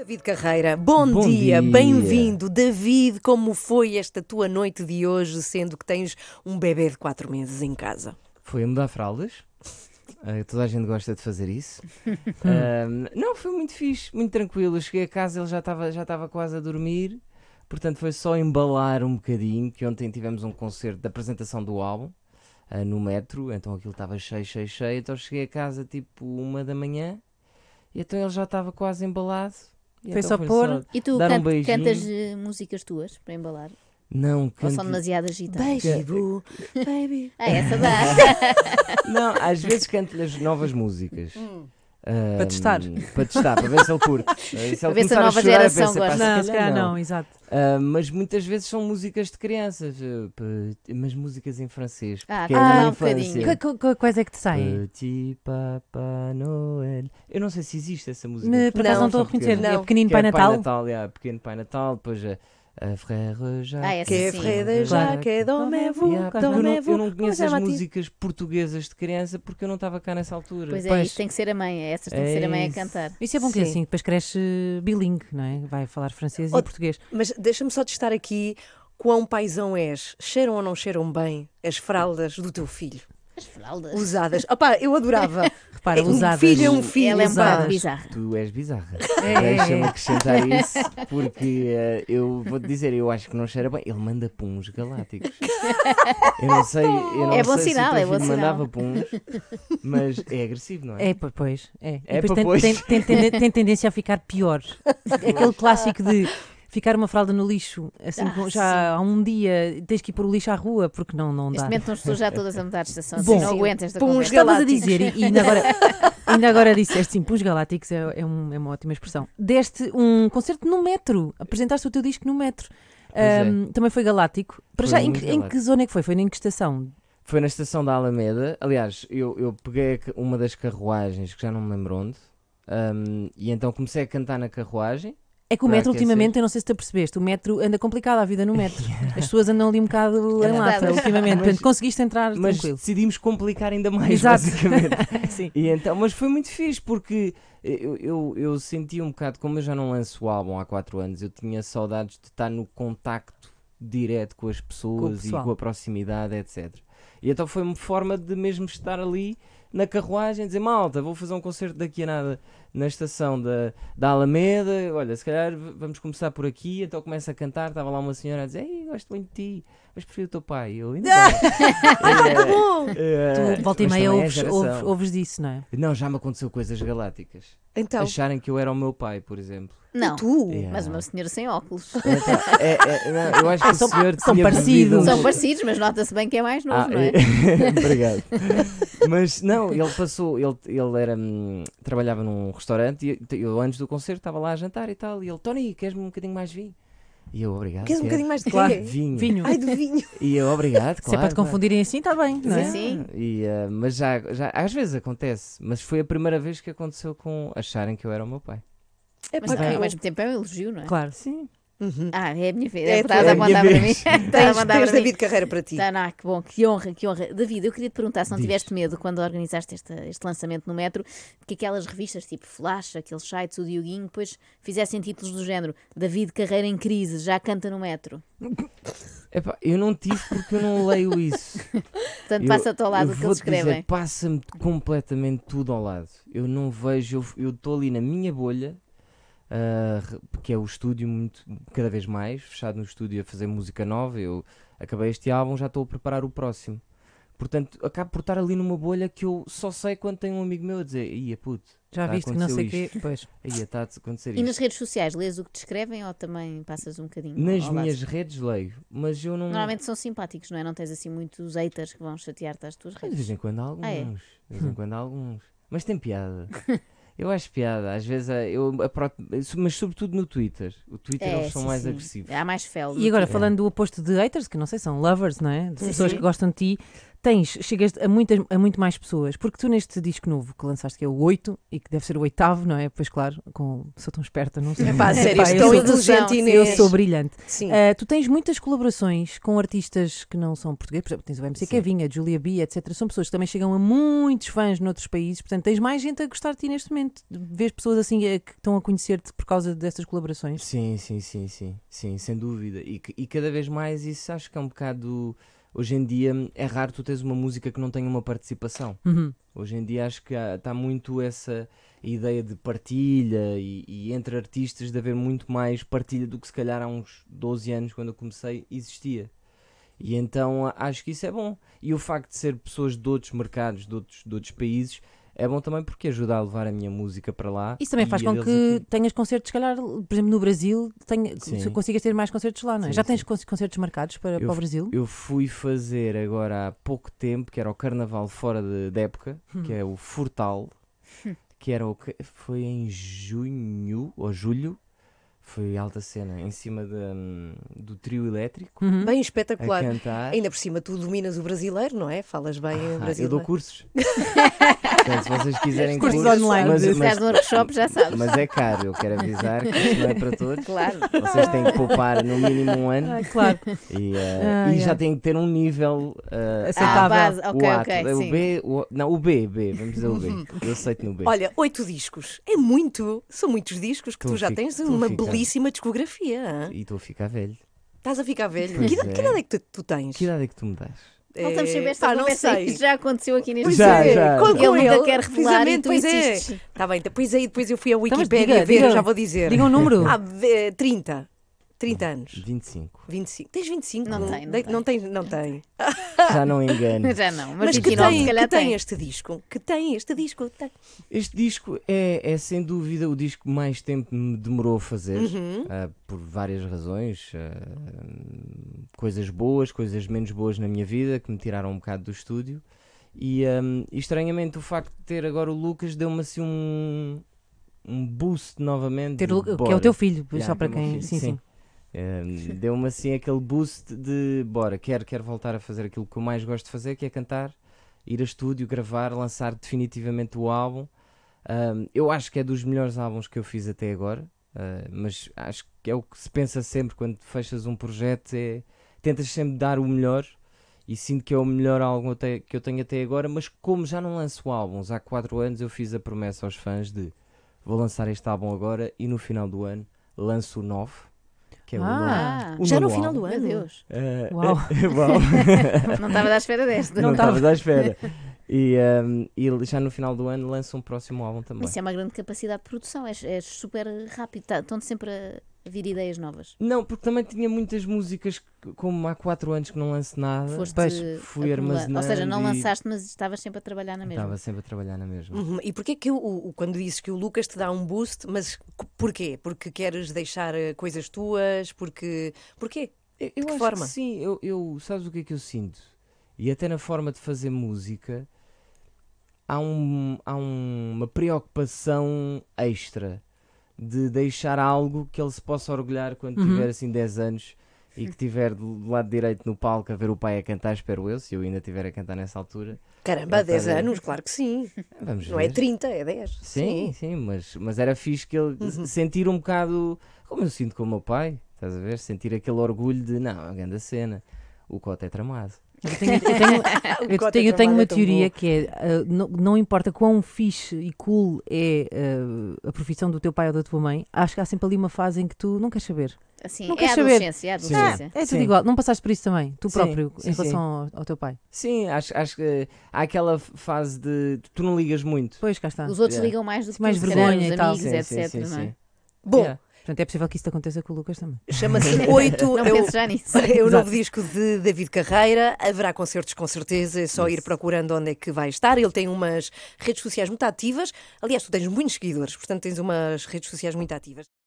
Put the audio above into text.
David Carreira, bom, bom dia, dia. bem-vindo. David, como foi esta tua noite de hoje, sendo que tens um bebê de 4 meses em casa? Foi a mudar fraldas. Uh, toda a gente gosta de fazer isso. uh, não, foi muito fixe, muito tranquilo. Eu cheguei a casa, ele já estava já quase a dormir. Portanto, foi só embalar um bocadinho, que ontem tivemos um concerto da apresentação do álbum uh, no metro, então aquilo estava cheio, cheio, cheio. Então cheguei a casa tipo uma da manhã, e então ele já estava quase embalado e foi então só pôr. e tu dar can um cantas eh, músicas tuas para embalar? Não, canto... Ou são demasiadas. agitadas? Beijo, baby. ah, essa dá. não, às vezes canto-lhe as novas músicas. Hum. Um, para testar. Para testar, para ver se ele curte. Eh, se ele ver se a nova a chorar, geração pensa, gosta. Não, se não, não exato. Uh, mas muitas vezes são músicas de crianças, eh, mas músicas em francês. Ah, ah um bocadinho. quais é que te saem? Petit Papa Noel. Eu não sei se existe essa música. Me, por acaso não estou a reconhecer. É Pequenino Pai Natal. É Pai Natal, Pequeno Pai Natal, depois. Eh, a frère Jacques. Ah, essa que é frère Jacques, dormez-vous, dormez-vous. Eu não conheço as músicas portuguesas de criança porque eu não estava cá nessa altura. Pois é, pois, tem que ser a mãe, é essas tem que ser a mãe a é cantar. Isso é bom que é assim, depois cresce bilingue, não é? Vai falar francês e português. Mas deixa-me só testar aqui quão paisão és. Cheiram ou não cheiram bem as fraldas do teu filho? As fraldas. Usadas. Opa, eu adorava. Repara, é um usadas. filho é um filho. Ela é bizarra. Tu és bizarra. É. Deixa-me acrescentar isso, porque uh, eu vou-te dizer, eu acho que não cheira bem. Ele manda puns galácticos. Eu não sei, eu não é bom sei sinal, se é bom sinal. mandava puns, mas é agressivo, não é? É, pois, é. é depois tem, tem, tem, tem, tendência a ficar pior. Aquele clássico de ficar uma fralda no lixo, assim, ah, já há um dia, tens que ir pôr o lixo à rua, porque não, não dá. Neste momento não estou já todas a mudar de estação, Bom, assim, não aguento esta Puns conversa. Estavas a dizer, e, e ainda agora... Ainda agora disseste sim, Puns Galácticos é, é, um, é uma ótima expressão. Deste um concerto no metro, apresentaste o teu disco no metro. Um, é. Também foi galáctico. Para foi já, em que, galáctico. em que zona é que foi? Foi em que estação? Foi na estação da Alameda. Aliás, eu, eu peguei uma das carruagens, que já não me lembro onde, um, e então comecei a cantar na carruagem. É que o metro ultimamente, eu não sei se te percebeste, o metro anda complicado a vida no metro. As pessoas andam ali um bocado é em lata ultimamente. Mas, Portanto, conseguiste entrar mas tranquilo. decidimos complicar ainda mais, Exato. basicamente. Sim. E então, mas foi muito fixe porque eu, eu, eu, senti um bocado, como eu já não lanço o álbum há 4 anos, eu tinha saudades de estar no contacto direto com as pessoas com e com a proximidade, etc. E então foi uma forma de mesmo estar ali na carruagem, dizer malta, vou fazer um concerto daqui a nada na estação da, da Alameda. Olha, se calhar vamos começar por aqui. Então começa a cantar. Estava lá uma senhora a dizer: Ei, gosto muito de ti, mas prefiro o teu pai. Eu ainda. Ah, tá é, é, tu volta e meia é ouves, é ouves, ouves, disso, não é? Não, já me aconteceu coisas galácticas. Então. Acharem que eu era o meu pai, por exemplo. Não, tu, yeah. mas uma senhora sem óculos. É, é, é, não, eu acho ah, que ah, o senhor são, tinha parecidos. São parecidos, mas nota-se bem que é mais novo. Ah, não é? Obrigado. Mas não, ele passou, ele, ele era, hum, trabalhava num restaurante e eu, antes do concerto estava lá a jantar e tal. E ele, Tony, queres-me um bocadinho mais vinho? E eu, obrigado. Queres um bocadinho mais de claro, vinho. vinho. Ai, do vinho. E eu, obrigado, claro. Se é para te confundirem claro. assim, está bem, não é? Sim, E, uh, mas já, já, às vezes acontece, mas foi a primeira vez que aconteceu com acharem que eu era o meu pai. É mas ao mesmo tempo é um elogio, não é? Claro. Sim. Uhum. Ah, é a minha vez. É, é tá, estás é a mandar para mim. Tá, tens, mandar tens David mim. Carreira para ti. Ah, que bom, que honra, que honra. David, eu queria te perguntar se não Diz. tiveste medo quando organizaste este, este lançamento no metro que aquelas revistas tipo Flash, aqueles sites, o Dioguinho, depois fizessem títulos do género David Carreira em crise, já canta no metro. Epá, eu não tive porque eu não leio isso. Portanto, passa-te ao lado o que eles escrevem. Passa-me completamente tudo ao lado. Eu não vejo, eu estou ali na minha bolha ah, porque que é o estúdio muito, cada vez mais, fechado no estúdio a fazer música nova. Eu acabei este álbum, já estou a preparar o próximo. Portanto, acabo por estar ali numa bolha que eu só sei quando tenho um amigo meu a dizer: Ia puto, já tá viste que não sei o quê. Pois. Ia, está a acontecer isto. E nas redes sociais, lês o que te escrevem ou também passas um bocadinho? Nas minhas redes leio, mas eu não. Normalmente são simpáticos, não é? Não tens assim muitos haters que vão chatear-te às tuas redes. De vez em quando há alguns. Ah, é? De vez em quando há alguns. Mas tem piada. Eu acho piada, às vezes eh, eu, mas sobretudo no Twitter. O Twitter é, eles são sim, mais sim. agressivos. É, há mais fel. E agora, falando do oposto de haters, que não sei, são lovers, não é? De pessoas que gostam de ti, tens, chegas a, muitas, a muito mais pessoas, porque tu neste disco novo que lançaste, que é o 8, e que deve ser o oitavo, não é? Pois claro, com, sou tão esperta, não sei. É pá, sério, Epá, estou inteligente, Inês. Eu sou brilhante. Sim. Uh, tu tens muitas colaborações com artistas que não são portugueses, por exemplo, tens o MC Kevinha, Julia B, etc. São pessoas que também chegam a muitos fãs noutros países, portanto tens mais gente a gostar de ti neste momento. Vês pessoas assim eh, que estão a conhecer-te por causa dessas colaborações. Sim, sim, sim, sim, sim, sem dúvida. E, e cada vez mais isso acho que é um bocado... Do hoje em dia é raro tu teres uma música que não tenha uma participação. Uhum. Hoje em dia acho que está muito essa ideia de partilha e, e, entre artistas de haver muito mais partilha do que se calhar há uns 12 anos, quando eu comecei, existia. E então acho que isso é bom. E o facto de ser pessoas de outros mercados, de outros, de outros países, é bom também porque ajuda a levar a minha música para lá. Isso também faz com que aqui. tenhas concertos, se calhar, por exemplo, no Brasil, tenha, consigas ter mais concertos lá, não é? Sim, Já tens sim. concertos marcados para, eu, para, o Brasil? Eu fui fazer agora há pouco tempo, que era o Carnaval Fora de, de Época, hum. que é o Furtal, hum. que era o que foi em junho ou julho foi alta cena, em cima de, hum, do trio elétrico. Uhum. Bem espetacular. Ainda por cima, tu dominas o brasileiro, não é? Falas bem ah, brasileiro. Eu dou cursos. então, se vocês quiserem cursos, cursos online, mas, mas, mas workshop, já sabes. Mas é caro, eu quero avisar que isto não é para todos. Claro. Vocês têm que poupar no mínimo um ano. Ah, claro. E, uh, ah, e já têm que ter um nível uh, aceitável. Ah, base, okay, o, okay, é o B, o, não, o B, B, vamos dizer o B. Eu aceito no B. Olha, oito discos. É muito, são muitos discos que tu, tu já fico, tens uma belíssima belíssima discografia. hã? E estou a ficar velho. Estás a ficar velho. que, idade- é. que idade é que tu, tu tens? Que idade é que tu me das? Faltamos saber se eh, pá, não sei. isso já aconteceu aqui neste Pois Já, é, já. com, Ele com nunca quer revelar e tu pois é. insistes. Tá bem, depois então, aí depois eu fui à Wikipedia diga, ver, diga. já vou dizer. Diga um número. Ah, 30. 30 anos. 25. 25. Tens 25? Não, não tem. Não, de, tem. não, tenho não tem. Já não engano. Já não, mas, mas que, tem, que tem, tem, este disco. Que tem este disco. Tem. Este disco é, é sem dúvida o disco que mais tempo me demorou a fazer, uhum. uh, por várias razões. Uh, coisas boas, coisas menos boas na minha vida, que me tiraram um bocado do estúdio. E, um, ah, estranhamente o facto de ter agora o Lucas deu-me assim um, um boost novamente. Ter, que é o teu filho, yeah, só para quem. Filho, sim. sim. sim. Deu-me assim aquele boost de bora, quero, quero voltar a fazer aquilo que eu mais gosto de fazer, que é cantar, ir a estúdio, gravar, lançar definitivamente o álbum. Um, eu acho que é dos melhores álbuns que eu fiz até agora, uh, mas acho que é o que se pensa sempre quando fechas um projeto: é, tentas sempre dar o melhor. E sinto que é o melhor álbum até, que eu tenho até agora, mas como já não lanço álbuns há 4 anos, eu fiz a promessa aos fãs de vou lançar este álbum agora e no final do ano lanço o 9 que é ah, já era o final do ano. Meu Deus. Uh, Uau. É, não estava à espera desta. Não estava à espera. E, um, e, já no final do ano lança um próximo álbum também. Isso é uma grande capacidade de produção, é, é super rápido, tá, estão sempre a vir ideias novas. Não, porque também tinha muitas músicas, como há 4 anos que não lanço nada, Foste pois, fui armazenando. Ou seja, não e... lançaste, mas estavas sempre a trabalhar na mesma. Estava sempre a trabalhar na mesma. Uhum. E porquê que o, quando dizes que o Lucas te dá um boost, mas porquê? Porque queres deixar eh, coisas tuas? Porque, porquê? Eu, eu acho forma? que sim, eu, eu, sabes o que é que eu sinto? E até na forma de fazer música há, um, há um, uma preocupação extra de deixar algo que ele se possa orgulhar quando uhum. tiver assim 10 anos e que tiver do lado direito no palco a ver o pai a cantar, espero eu, se eu ainda estiver a cantar nessa altura. Caramba, é 10 anos, claro que sim. Ah, vamos Não é ver. é 30, é 10. Sim, sim, sim, mas, mas era fixe que ele uhum. sentir um bocado como eu sinto com o meu pai, estás a ver? Sentir aquele orgulho de não, é uma grande cena, o Cota é tramado. Eu tenho, eu tenho, eu tenho, eu tenho uma é teoria que é: uh, não, não, importa quão fixe e cool é uh, a profissão do teu pai ou da tua mãe, acho que há sempre ali uma fase em que tu não queres saber. Assim, não é queres a adolescência, é adolescência. é tudo sim. igual, não passaste por isso também, tu próprio, sim, em relação ao, ao, teu pai. Sim, acho, acho que há aquela fase de tu não ligas muito. Pois, cá está. Os outros é. ligam mais do que mais tu, vergonha, amigos, etc. Bom. Yeah. Portanto, é possível que isto aconteça com o Lucas também. Chama-se Oito. Não é o, já nisso. É o Exato. novo disco de David Carreira. Haverá concertos com certeza, é só Isso. ir procurando onde é que vai estar. Ele tem umas redes sociais muito ativas. Aliás, tu tens muitos seguidores, portanto tens umas redes sociais muito ativas.